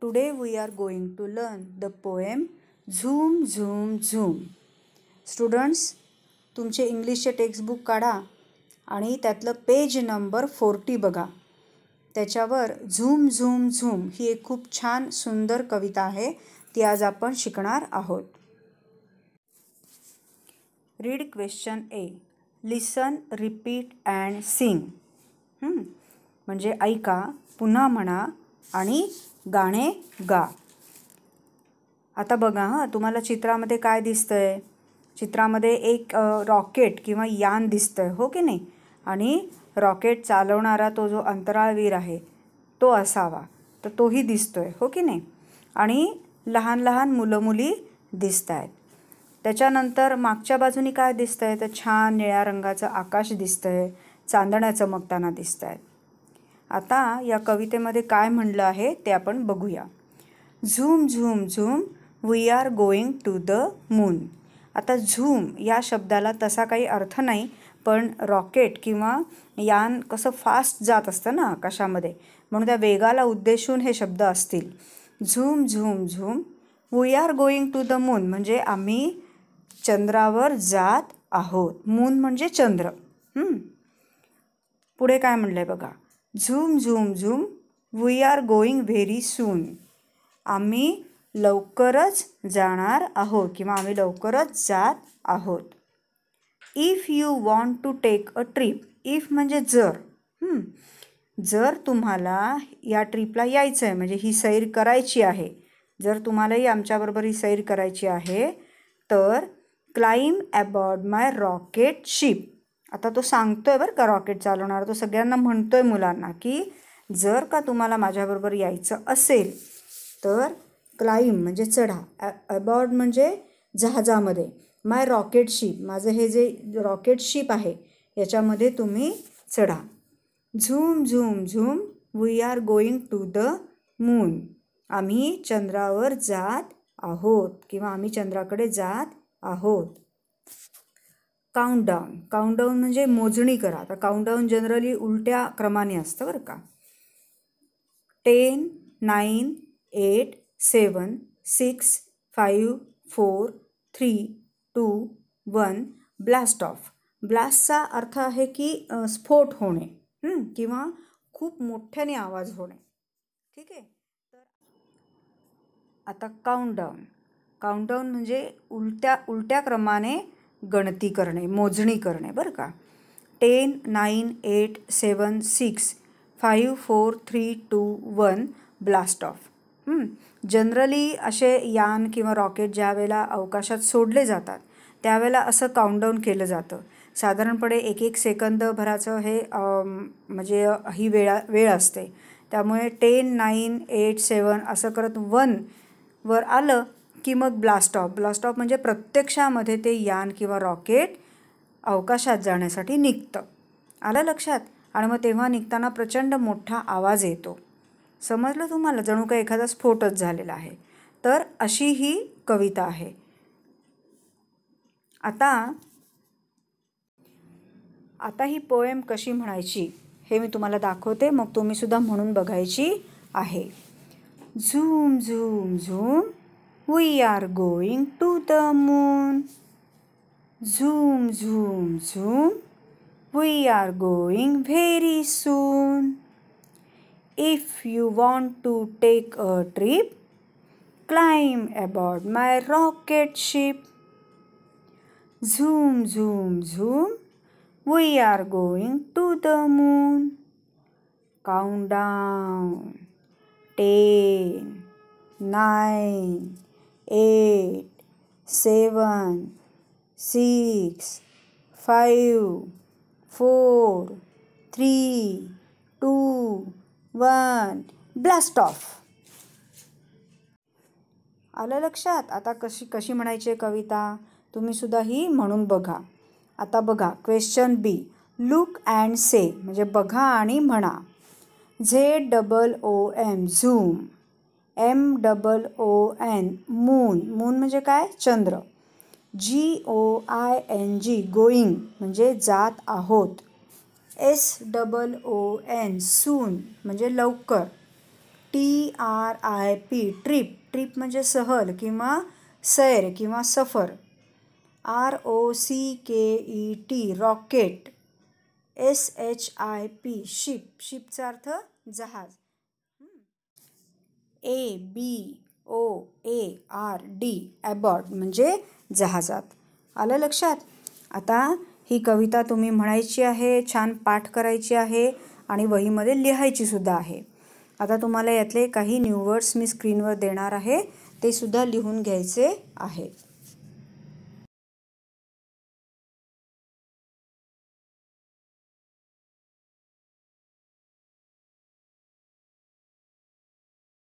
Today we are going to learn the poem zoom zoom zoom students तुमचे इंग्लिशचे textbook काढा आणि त्यातलं पेज नंबर फोर्टी बघा त्याच्यावर झूम झूम झूम ही एक खूप छान सुंदर कविता आहे ती आज आपण शिकणार आहोत read question A listen repeat and sing म्हणजे ऐका पुन्हा म्हणा आणि गाणे गा आता बघा हां तुम्हाला चित्रामध्ये काय दिसतं आहे चित्रामध्ये एक रॉकेट किंवा यान दिसतं आहे हो की नाही आणि रॉकेट चालवणारा तो जो अंतराळवीर आहे तो असावा तर तोही दिसतो आहे हो की नाही आणि लहान लहान मुलं मुली दिसत आहेत त्याच्यानंतर मागच्या बाजूनी काय दिसतं आहे तर छान निळ्या रंगाचं आकाश दिसतं आहे चांदण्या चमकताना दिसत आहेत आता या कवितेमध्ये काय म्हणलं आहे ते आपण बघूया zoom zoom zoom we are going to the moon आता झूम या शब्दाला तसा काही अर्थ नाही पण रॉकेट किंवा यान कसं फास्ट जात असतं ना आकाशामध्ये म्हणून त्या वेगाला उद्देशून हे शब्द असतील zoom zoom zoom we are going to the moon म्हणजे आम्ही चंद्रावर जात आहोत मून म्हणजे चंद्र पुढे काय म्हणलं आहे बघा zoom zoom zoom we are going very soon आम्ही लवकरच जाणार आहोत किंवा आम्ही लवकरच जात आहोत if you want to take a trip if म्हणजे जर जर तुम्हाला या ट्रीपला यायचं आहे म्हणजे ही सैर करायची आहे जर तुम्हालाही आमच्याबरोबर ही सैर करायची आहे तर climb about my rocket ship आता तो सांगतो आहे बरं का रॉकेट चालवणार तो सगळ्यांना म्हणतो आहे मुलांना की जर का तुम्हाला माझ्याबरोबर यायचं असेल तर क्लाईम म्हणजे चढा ॲ अबॉर्ड म्हणजे जहाजामध्ये माय रॉकेट शिप माझं हे जे रॉकेट शिप आहे याच्यामध्ये तुम्ही चढा zoom zoom zoom we are going to the moon आम्ही चंद्रावर जात आहोत किंवा आम्ही चंद्राकडे जात आहोत काउंटडाऊन काउंटडाऊन म्हणजे मोजणी करा आता काउंटडाऊन जनरली उलट्या क्रमाने असतं बरं का ten nine eight seven six five four three two one blast off ब्लास्टचा अर्थ आहे की स्फोट होणे किंवा खूप मोठ्याने आवाज होणे ठीक आहे तर आता काउंटडाऊन काउंटडाऊन म्हणजे उलट्या उलट्या क्रमाने गणती करणे मोजणी करणे बरं का ten nine eight seven six five four three two one blast off generally असे यान किंवा रॉकेट ज्या वेळेला अवकाशात सोडले जातात त्यावेळेला असं काउंटडाऊन केलं जातं साधारणपणे एक एक सेकंद भराचं हे म्हणजे ही वेळा वेळ असते त्यामुळे टेन नाईन एट सेवन असं करत वन वर आलं की मग ब्लास्ट ऑफ ब्लास्ट ऑफ म्हणजे प्रत्यक्षामध्ये ते यान किंवा रॉकेट अवकाशात जाण्यासाठी निघतं आलं लक्षात आणि मग तेव्हा निघताना प्रचंड मोठा आवाज येतो समजलं तुम्हाला जणू का एखादा स्फोटच झालेला आहे तर अशी ही कविता आहे आता आता ही पोएम कशी म्हणायची हे मी तुम्हाला दाखवते मग तुम्हीसुद्धा म्हणून बघायची आहे zoom zoom zoom We are going to the moon. Zoom, zoom, zoom. We are going very soon. If you want to take a trip, climb aboard my rocket ship. Zoom, zoom, zoom. We are going to the moon. Countdown. Ten. Nine. Eight seven six five four three two one blast off आलं लक्षात आता कशी कशी म्हणायची आहे कविता तुम्हीसुद्धा ही म्हणून बघा आता बघा question B look and say म्हणजे बघा आणि म्हणा Z double O M zoom M double O N moon moon म्हणजे काय चंद्र G O I N G going म्हणजे जात आहोत S double O N soon म्हणजे लवकर T R I P trip trip म्हणजे सहल किंवा सैर किंवा सफर R O C K E T rocket S H I P ship शिपचा अर्थ जहाज A B O A R D ॲबॉट म्हणजे जहाजात आलं लक्षात आता ही कविता तुम्ही म्हणायची आहे छान पाठ करायची आहे आणि वहीमध्ये लिहायची सुद्धा आहे आता तुम्हाला यातले काही वर्ड्स मी स्क्रीनवर देणार आहे ते सुद्धा लिहून घ्यायचे आहे